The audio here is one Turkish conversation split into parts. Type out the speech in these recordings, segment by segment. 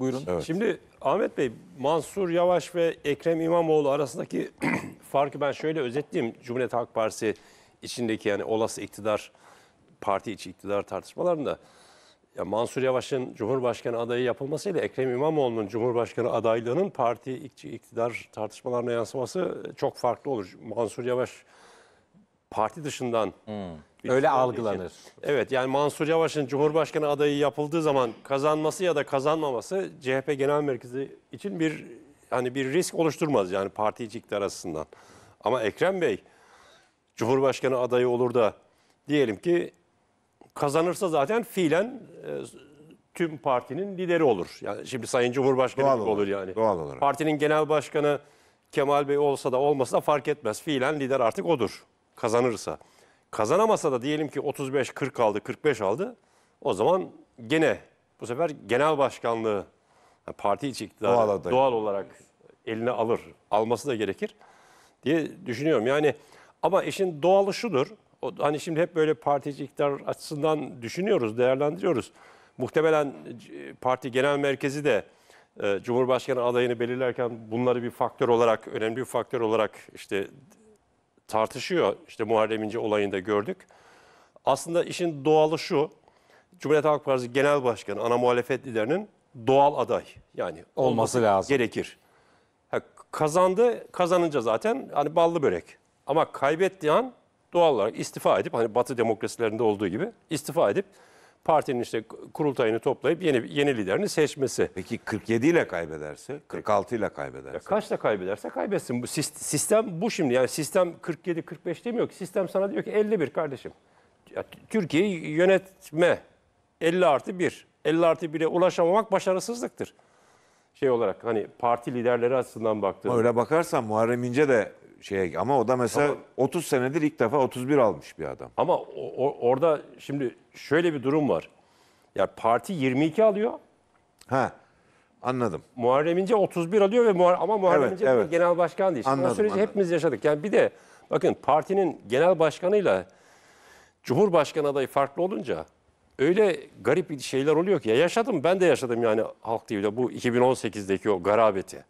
Buyurun. Evet. Şimdi Ahmet Bey, Mansur Yavaş ve Ekrem İmamoğlu arasındaki farkı ben şöyle özetleyeyim. Cumhuriyet Halk Partisi içindeki yani olası iktidar, parti içi iktidar tartışmalarında ya Mansur Yavaş'ın Cumhurbaşkanı adayı yapılmasıyla Ekrem İmamoğlu'nun Cumhurbaşkanı adaylığının parti içi iktidar tartışmalarına yansıması çok farklı olur. Mansur Yavaş parti dışından hmm. öyle algılanır. Için. Evet yani Mansur Yavaş'ın Cumhurbaşkanı adayı yapıldığı zaman kazanması ya da kazanmaması CHP Genel Merkezi için bir hani bir risk oluşturmaz yani particilikler arasından. Ama Ekrem Bey Cumhurbaşkanı adayı olur da diyelim ki kazanırsa zaten fiilen e, tüm partinin lideri olur. Yani şimdi Sayın Cumhurbaşkanı doğal olur yani. Doğal olarak. Partinin genel başkanı Kemal Bey olsa da olmasa da fark etmez. Fiilen lider artık odur kazanırsa. Kazanamasa da diyelim ki 35-40 aldı, 45 aldı. O zaman gene bu sefer genel başkanlığı yani parti iç doğal, doğal olarak eline alır. Alması da gerekir diye düşünüyorum. Yani ama işin doğalı şudur. O, hani şimdi hep böyle parti iç iktidar açısından düşünüyoruz, değerlendiriyoruz. Muhtemelen e, parti genel merkezi de e, Cumhurbaşkanı adayını belirlerken bunları bir faktör olarak, önemli bir faktör olarak işte tartışıyor. İşte Muharrem İnce olayında gördük. Aslında işin doğalı şu. Cumhuriyet Halk Partisi Genel Başkanı, ana muhalefet liderinin doğal aday. Yani olması, olması lazım. Gerekir. Ha, kazandı, kazanınca zaten hani ballı börek. Ama kaybettiği an doğal olarak istifa edip hani Batı demokrasilerinde olduğu gibi istifa edip partinin işte kurultayını toplayıp yeni yeni liderini seçmesi. Peki 47 ile kaybederse, 46 ile kaybederse? Ya kaçla kaybederse kaybetsin. Bu sistem bu şimdi. Yani sistem 47 45 demiyor ki. Sistem sana diyor ki 51 kardeşim. Ya, Türkiye'yi yönetme 50 artı 1. 50 artı 1'e ulaşamamak başarısızlıktır. Şey olarak hani parti liderleri açısından baktığında. Öyle bakarsan Muharrem İnce de şeye ama o da mesela Ama- 30 senedir ilk defa 31 almış bir adam. Ama o- orada şimdi şöyle bir durum var. Ya parti 22 alıyor. Ha. Anladım. Muharrem İnce 31 alıyor ve Muhar- ama Muharrem Evet, İnce evet. genel başkan değil. Şimdi o Anladım, süreci anladım. hepimiz yaşadık. Yani bir de bakın partinin genel başkanıyla Cumhurbaşkanı adayı farklı olunca öyle garip bir şeyler oluyor ki. Ya yaşadım ben de yaşadım yani Halk TV'de bu 2018'deki o garabeti.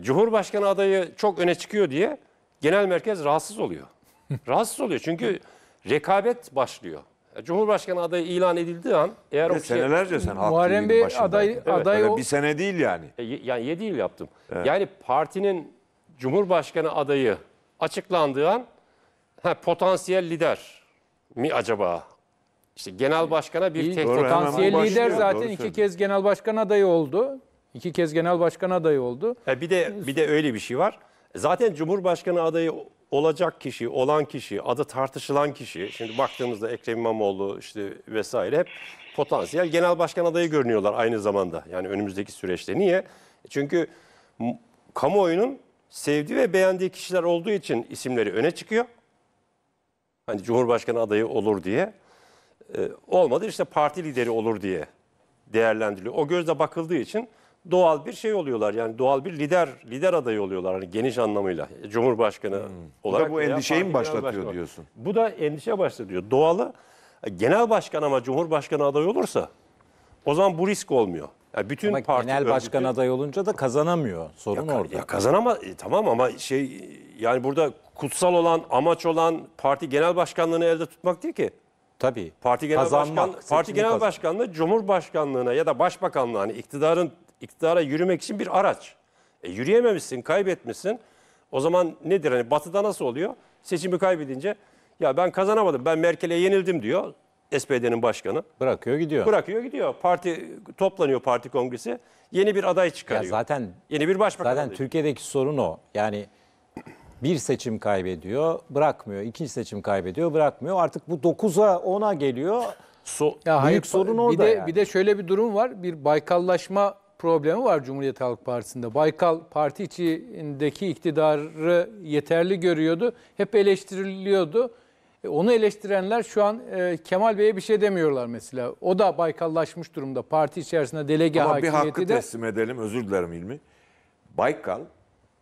Cumhurbaşkanı adayı çok öne çıkıyor diye genel merkez rahatsız oluyor. rahatsız oluyor çünkü rekabet başlıyor. E, Cumhurbaşkanı adayı ilan edildiği an eğer o şey- Senelerce sen Muharrem Bey aday, evet. aday o... Bir sene değil yani. E, yani 7 yıl yaptım. Evet. Yani partinin Cumhurbaşkanı adayı açıklandığı an ha, potansiyel lider mi acaba? İşte genel başkana bir tehdit. Potansiyel lider zaten Doğru iki kez genel başkan adayı oldu. İki kez genel başkan adayı oldu. E bir de bir de öyle bir şey var. Zaten Cumhurbaşkanı adayı olacak kişi, olan kişi, adı tartışılan kişi. Şimdi baktığımızda Ekrem İmamoğlu işte vesaire hep potansiyel genel başkan adayı görünüyorlar aynı zamanda. Yani önümüzdeki süreçte. Niye? E, çünkü kamuoyunun sevdiği ve beğendiği kişiler olduğu için isimleri öne çıkıyor. Hani Cumhurbaşkanı adayı olur diye. Ee, olmadı işte parti lideri olur diye değerlendiriliyor. O gözle bakıldığı için doğal bir şey oluyorlar. Yani doğal bir lider lider adayı oluyorlar hani geniş anlamıyla. E, cumhurbaşkanı hmm. olarak. Bu, da bu endişeyi mi başlatıyor diyorsun? Bu da endişe başlatıyor. Doğalı e, genel başkan ama cumhurbaşkanı adayı olursa o zaman bu risk olmuyor. Yani bütün ama parti genel örgütü... başkan aday olunca da kazanamıyor. Sorun ya, orada. Ya kazanama e, tamam ama şey yani burada kutsal olan, amaç olan parti genel başkanlığını elde tutmak değil ki. Tabii. Parti genel kazanmak, başkan parti genel kazanmak. başkanlığı cumhurbaşkanlığına ya da başbakanlığa hani iktidarın iktidara yürümek için bir araç. E, yürüyememişsin, kaybetmişsin. O zaman nedir? Hani batıda nasıl oluyor? Seçimi kaybedince ya ben kazanamadım, ben Merkel'e yenildim diyor SPD'nin başkanı. Bırakıyor gidiyor. Bırakıyor gidiyor. Parti toplanıyor parti kongresi. Yeni bir aday çıkarıyor. Ya zaten yeni bir başbakan. Zaten adayı. Türkiye'deki sorun o. Yani bir seçim kaybediyor, bırakmıyor. İkinci seçim kaybediyor, bırakmıyor. Artık bu 9'a 10'a geliyor. So ya büyük hayır, sorun orada. Bir de yani. bir de şöyle bir durum var. Bir baykallaşma problemi var Cumhuriyet Halk Partisi'nde. Baykal parti içindeki iktidarı yeterli görüyordu. Hep eleştiriliyordu. E, onu eleştirenler şu an e, Kemal Bey'e bir şey demiyorlar mesela. O da baykallaşmış durumda. Parti içerisinde delege Ama bir hakimiyeti de. hakkı teslim edelim. Özür dilerim İlmi. Baykal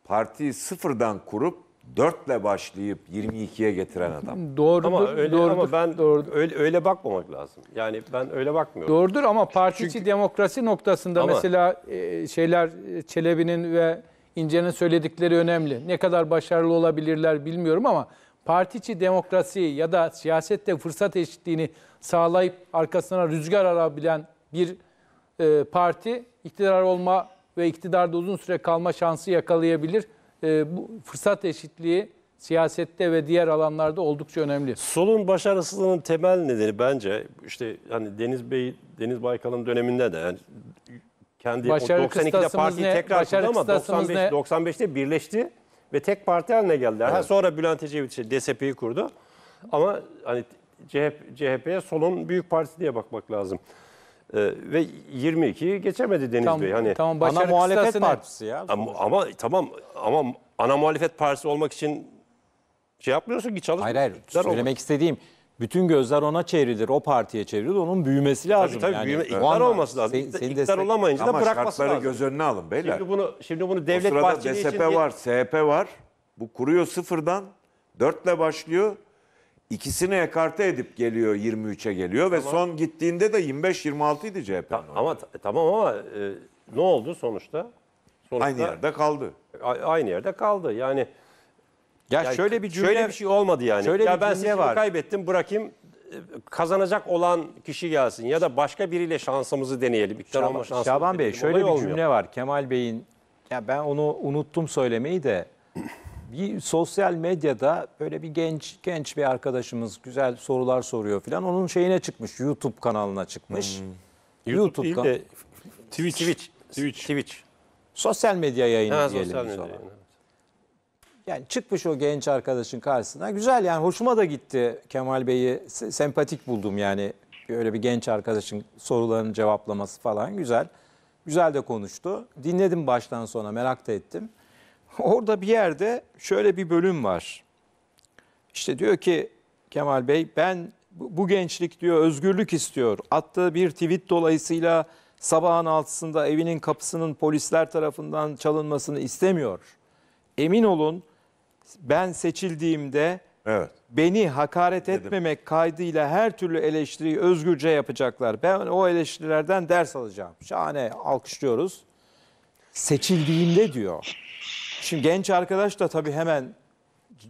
partiyi sıfırdan kurup 4'le başlayıp 22'ye getiren adam. Doğrudur. Ama öyle doğrudur, ama ben doğrudur. öyle öyle bakmamak lazım. Yani ben öyle bakmıyorum. Doğrudur ama partiçi Çünkü, demokrasi noktasında ama, mesela e, şeyler e, Çelebi'nin ve İnce'nin söyledikleri önemli. Ne kadar başarılı olabilirler bilmiyorum ama partiçi demokrasi ya da siyasette fırsat eşitliğini sağlayıp arkasına rüzgar alabilen bir e, parti iktidar olma ve iktidarda uzun süre kalma şansı yakalayabilir e, bu fırsat eşitliği siyasette ve diğer alanlarda oldukça önemli. Solun başarısızlığının temel nedeni bence işte hani Deniz Bey Deniz Baykal'ın döneminde de yani kendi Başarı 92'de parti ne? tekrar kurdu ama 95 ne? 95'te birleşti ve tek parti haline geldiler. Evet. sonra Bülent Ecevit işte DSP'yi kurdu. Ama hani CHP, CHP'ye solun büyük partisi diye bakmak lazım. Ee, ve 22'yi geçemedi Deniz tam, Bey. Hani tamam, ana muhalefet partisi ya. Ama, ama tamam ama ana muhalefet partisi olmak için şey yapmıyorsun ki çalışmıyorsun. Hayır hayır. Söylemek olmak. istediğim bütün gözler ona çevrilir, o partiye çevrilir. Onun büyümesi lazım. Tabii tabii yani, büyüme, iktidar olması lazım. Sen, sen iktidar olamayınca da bırakması lazım. Ama göz önüne alın beyler. Şimdi bunu, şimdi bunu Devlet Bahçeli DSP için... DSP var, SHP var. Bu kuruyor sıfırdan. Dörtle başlıyor. İkisini ekarte edip geliyor 23'e geliyor ve son gittiğinde de 25-26 idi CHP'nin. Ta- ama tamam ama e, ne oldu sonuçta? sonuçta Aynı yerde kaldı. aynı yerde kaldı. Yani Ya Yani şöyle bir cümle şöyle bir şey olmadı yani. Şöyle ya bir ben cümle seçimi var. kaybettim bırakayım e, kazanacak olan kişi gelsin ya da başka biriyle şansımızı deneyelim. İktidar olma şansımızı Şaban Bey deneyelim. şöyle bir olmuyor. cümle var. Kemal Bey'in ya ben onu unuttum söylemeyi de bir sosyal medyada böyle bir genç genç bir arkadaşımız güzel sorular soruyor filan. Onun şeyine çıkmış YouTube kanalına çıkmış. Hmm. YouTube, YouTube değil de Twitch. Twitch. Twitch. Twitch. Sosyal medya yayını ha, diyelim sosyal medya yayını. Yani çıkmış o genç arkadaşın karşısına. Güzel yani hoşuma da gitti Kemal Bey'i. Sempatik buldum yani. Böyle bir genç arkadaşın sorularını cevaplaması falan güzel. Güzel de konuştu. Dinledim baştan sona merak da ettim. Orada bir yerde şöyle bir bölüm var. İşte diyor ki Kemal Bey ben bu gençlik diyor özgürlük istiyor. Attığı bir tweet dolayısıyla sabahın altısında evinin kapısının polisler tarafından çalınmasını istemiyor. Emin olun ben seçildiğimde evet. beni hakaret Dedim. etmemek kaydıyla her türlü eleştiriyi özgürce yapacaklar. Ben o eleştirilerden ders alacağım. Şahane alkışlıyoruz. Seçildiğimde diyor Şimdi genç arkadaş da tabii hemen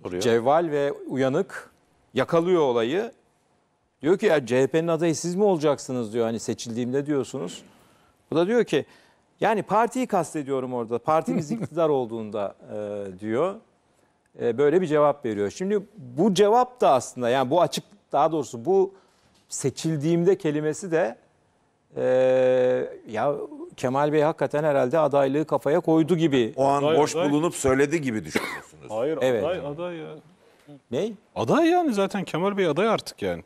Soruyor. cevval ve uyanık yakalıyor olayı. Diyor ki ya CHP'nin adayı siz mi olacaksınız diyor hani seçildiğimde diyorsunuz. Bu da diyor ki yani partiyi kastediyorum orada. Partimiz iktidar olduğunda e, diyor. E, böyle bir cevap veriyor. Şimdi bu cevap da aslında yani bu açık daha doğrusu bu seçildiğimde kelimesi de ee, ya Kemal Bey hakikaten herhalde adaylığı kafaya koydu gibi. O an Aday, boş aday. bulunup söyledi gibi düşünüyorsunuz. Hayır Evet. aday aday ya. Ne? Aday yani zaten Kemal Bey aday artık yani.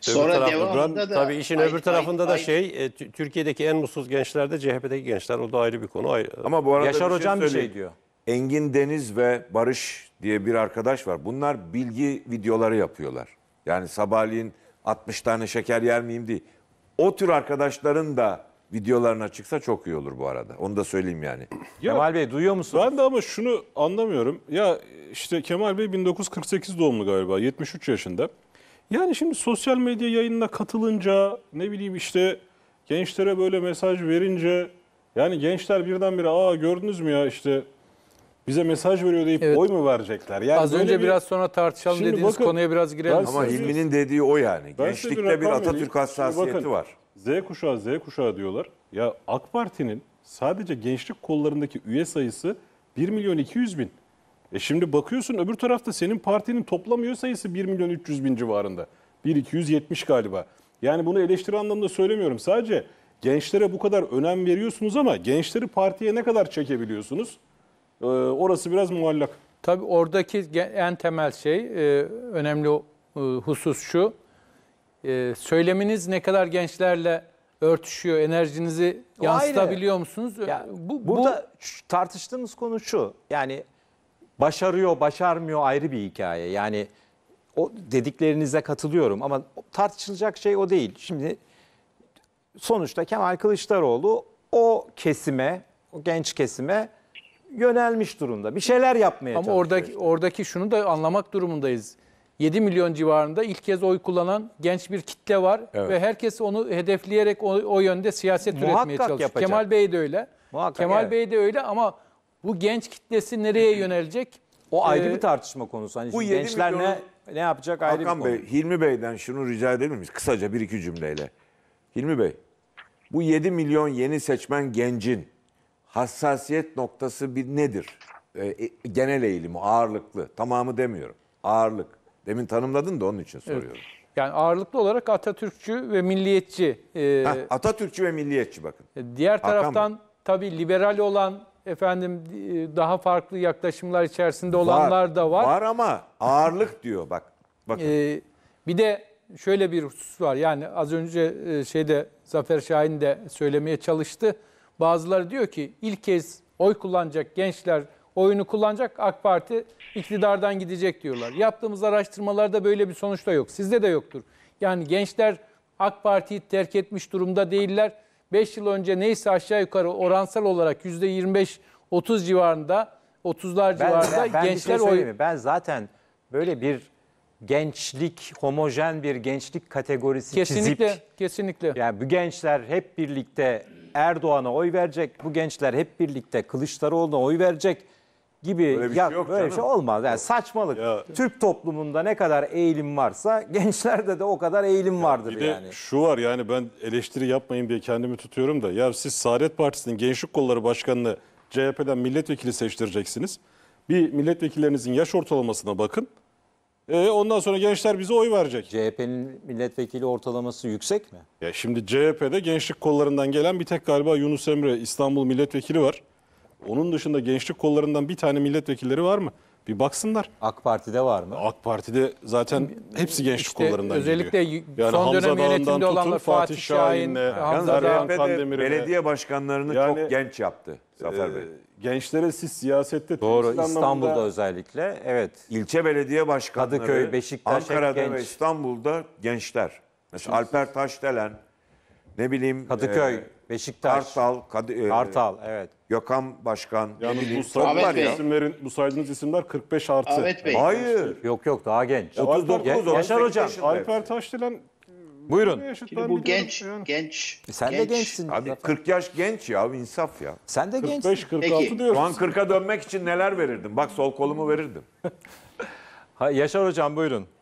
Sonra tarafta duran- devamında da tabii işin öbür tarafında da şey e, Tü- Türkiye'deki en mutsuz gençler de CHP'deki gençler o da ayrı bir konu. Ayrı. Ama bu arada Yaşar bir şey Hocam bir şey söyleyeyim. diyor. Engin Deniz ve Barış diye bir arkadaş var. Bunlar bilgi videoları yapıyorlar. Yani sabahleyin 60 tane şeker yer miyim değil o tür arkadaşların da videolarına çıksa çok iyi olur bu arada. Onu da söyleyeyim yani. Ya, Kemal Bey duyuyor musunuz? Ben de ama şunu anlamıyorum. Ya işte Kemal Bey 1948 doğumlu galiba 73 yaşında. Yani şimdi sosyal medya yayınına katılınca ne bileyim işte gençlere böyle mesaj verince yani gençler birdenbire aa gördünüz mü ya işte bize mesaj veriyor deyip Evet. oy mu verecekler? Yani Az böyle önce bir- biraz sonra tartışalım Şimdi dediğiniz bakın, konuya biraz girelim. ben Ama Hilmi'nin dediği o yani. Gençlikte bir rakam vereyim. Atatürk hassasiyeti bakın, var. Z kuşağı Z kuşağı diyorlar. Ya AK Parti'nin sadece gençlik kollarındaki üye sayısı 1 milyon 200 bin. E şimdi bakıyorsun öbür tarafta senin partinin toplam üye sayısı 1 milyon 300 bin civarında. 1 270 galiba. Yani bunu eleştiri anlamında söylemiyorum. Sadece gençlere bu kadar önem veriyorsunuz ama gençleri partiye ne kadar çekebiliyorsunuz? Ee, orası biraz muallak. Tabii oradaki en temel şey, e, önemli e, husus şu. E, söyleminiz ne kadar gençlerle örtüşüyor, enerjinizi yansıtabiliyor musunuz? Ya, bu, burada bu... tartıştığımız konu şu. Yani başarıyor, başarmıyor ayrı bir hikaye. Yani o dediklerinize katılıyorum ama tartışılacak şey o değil. Şimdi sonuçta Kemal Kılıçdaroğlu o kesime, o genç kesime yönelmiş durumda. Bir şeyler yapmaya Ama çalışıyor. oradaki, işte. oradaki şunu da anlamak durumundayız. 7 milyon civarında ilk kez oy kullanan genç bir kitle var evet. ve herkes onu hedefleyerek o, o yönde siyaset Muhakkak üretmeye çalışıyor. Yapacak. Kemal Bey de öyle. Muhakkak, Kemal evet. Bey de öyle ama bu genç kitlesi nereye yönelecek? O ayrı ee, bir tartışma konusu. Hani bu gençler ne, ne yapacak ayrı Hakan bir konu. Bey, Hilmi Bey'den şunu rica edebilir miyiz? Kısaca bir iki cümleyle. Hilmi Bey, bu 7 milyon yeni seçmen gencin hassasiyet noktası bir nedir? Ee, e, genel eğilimi, ağırlıklı. Tamamı demiyorum. Ağırlık. Demin tanımladın da onun için soruyorum. Evet. Yani ağırlıklı olarak Atatürkçü ve milliyetçi. E, Heh, Atatürkçü ve milliyetçi bakın. E, diğer taraftan tabii liberal olan efendim e, daha farklı yaklaşımlar içerisinde olanlar var, da var. Var ama ağırlık diyor bak. Bakın. Ee, bir de şöyle bir husus var. Yani az önce e, şeyde Zafer Şahin de söylemeye çalıştı. Bazıları diyor ki ilk kez oy kullanacak gençler oyunu kullanacak AK Parti iktidardan gidecek diyorlar. Yaptığımız araştırmalarda böyle bir sonuç da yok. Sizde de yoktur. Yani gençler AK Parti'yi terk etmiş durumda değiller. 5 yıl önce neyse aşağı yukarı oransal olarak %25-30 civarında 30'lar civarında ben, ben şey gençler şey oy... Mi? Ben zaten böyle bir gençlik, homojen bir gençlik kategorisi kesinlikle, çizip... Kesinlikle, kesinlikle. Yani bu gençler hep birlikte Erdoğan'a oy verecek. Bu gençler hep birlikte Kılıçdaroğlu'na oy verecek gibi böyle bir şey ya, şey yok böyle canım. bir şey olmaz. Yani saçmalık. Ya. Türk toplumunda ne kadar eğilim varsa gençlerde de o kadar eğilim ya vardır bir de yani. Şu var yani ben eleştiri yapmayayım diye kendimi tutuyorum da ya siz Saadet Partisi'nin Gençlik Kolları Başkanı'nı CHP'den milletvekili seçtireceksiniz. Bir milletvekillerinizin yaş ortalamasına bakın. Ee, ondan sonra gençler bize oy verecek. CHP'nin milletvekili ortalaması yüksek mi? Ya şimdi CHP'de gençlik kollarından gelen bir tek galiba Yunus Emre İstanbul milletvekili var. Onun dışında gençlik kollarından bir tane milletvekilleri var mı? Bir baksınlar. AK Parti'de var mı? AK Parti'de zaten hepsi gençlik İşte kollarından özellikle gidiyor. son dönem yönetimde tutun olanlar Fatih Şahin'le, Şahin, Hamza Yalnız belediye başkanlarını Yani- çok genç yaptı Zafer e, Bey. gençlere siz siyasette Doğru İstanbul'da özellikle evet. İlçe belediye başkanları Kadıköy, Beşiktaş Ankara'da genç. ve İstanbul'da gençler. Mesela Alper Taşdelen ne bileyim Kadıköy, e, Beşiktaş. Kartal, Kad- e, Kartal evet. Gökhan Başkan. Yani bu saydığınız Ahmet isimlerin, bu saydığınız isimler 45 artı. Ahmet Bey. Hayır. Yok yok daha genç. 39, Ye- Yaşar hocam. yaşında. Alper Taşdelen Buyurun. Şimdi bu genç, genç, e, Sen genç. de gençsin. Abi Zafer. 40 yaş genç ya insaf ya. Sen de gençsin. 45-46 Peki. Şu an 40'a dönmek için neler verirdim? Bak sol kolumu verirdim. Ha, Yaşar hocam buyurun.